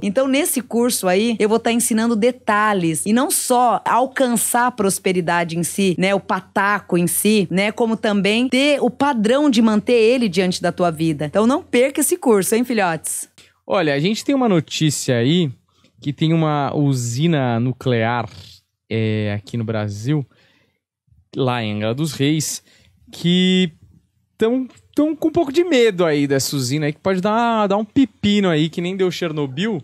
Então, então, nesse curso aí, eu vou estar tá ensinando detalhes e não só alcançar a prosperidade em si, né, o pataco em si, né, como também ter o padrão de manter ele diante da tua vida. Então, não perca esse curso, hein, filhotes. Olha, a gente tem uma notícia aí que tem uma usina nuclear é, aqui no Brasil, lá em Angra dos Reis, que estão tão com um pouco de medo aí dessa usina aí, que pode dar, dar um pepino aí, que nem deu Chernobyl.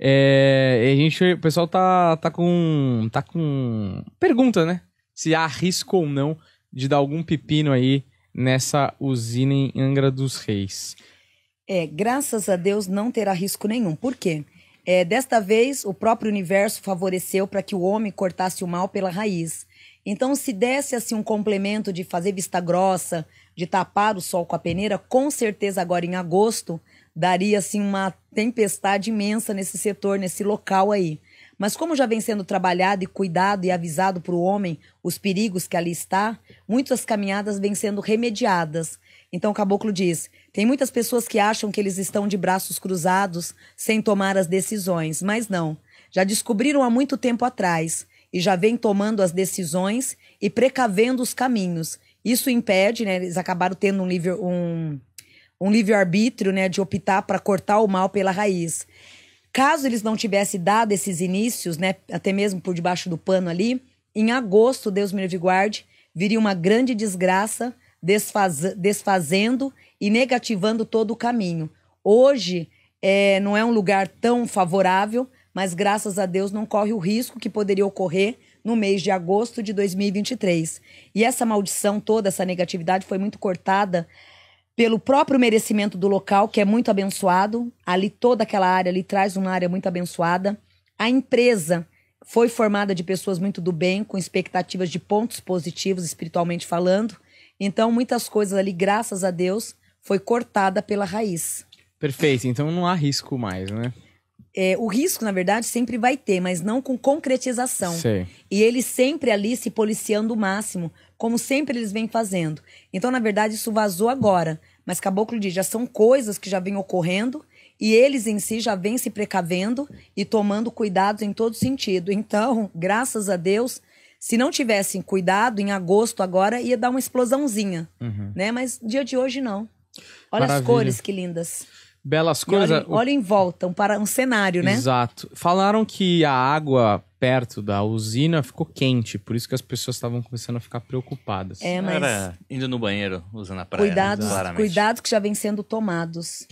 É, a gente, o pessoal tá, tá com. tá com. Pergunta, né? Se há risco ou não de dar algum pepino aí nessa usina em Angra dos Reis. É, graças a Deus não terá risco nenhum. Por quê? É, desta vez, o próprio universo favoreceu para que o homem cortasse o mal pela raiz. Então, se desse assim um complemento de fazer vista grossa, de tapar o sol com a peneira, com certeza agora em agosto daria assim uma tempestade imensa nesse setor, nesse local aí. Mas como já vem sendo trabalhado e cuidado e avisado para o homem os perigos que ali está, muitas caminhadas vêm sendo remediadas. Então o caboclo diz: tem muitas pessoas que acham que eles estão de braços cruzados, sem tomar as decisões, mas não. Já descobriram há muito tempo atrás e já vem tomando as decisões e precavendo os caminhos. Isso impede, né? Eles acabaram tendo um livre, um, um livre arbítrio, né, de optar para cortar o mal pela raiz. Caso eles não tivessem dado esses inícios, né, até mesmo por debaixo do pano ali, em agosto, Deus me livre guarde, viria uma grande desgraça, desfaz, desfazendo e negativando todo o caminho. Hoje é, não é um lugar tão favorável mas graças a Deus não corre o risco que poderia ocorrer no mês de agosto de 2023. E essa maldição toda, essa negatividade foi muito cortada pelo próprio merecimento do local, que é muito abençoado. Ali toda aquela área ali traz uma área muito abençoada. A empresa foi formada de pessoas muito do bem, com expectativas de pontos positivos espiritualmente falando. Então, muitas coisas ali, graças a Deus, foi cortada pela raiz. Perfeito, então não há risco mais, né? É, o risco, na verdade, sempre vai ter, mas não com concretização. E eles sempre ali se policiando o máximo, como sempre eles vêm fazendo. Então, na verdade, isso vazou agora. Mas Caboclo diz, já são coisas que já vêm ocorrendo e eles em si já vêm se precavendo e tomando cuidados em todo sentido. Então, graças a Deus, se não tivessem cuidado em agosto agora, ia dar uma explosãozinha, uhum. né? Mas dia de hoje não. Olha Maravilha. as cores que lindas belas coisas. olha, olha em volta, um, para, um cenário, né? Exato. Falaram que a água perto da usina ficou quente, por isso que as pessoas estavam começando a ficar preocupadas. É, mas... Era indo no banheiro, usando a praia. Cuidados, cuidados que já vem sendo tomados.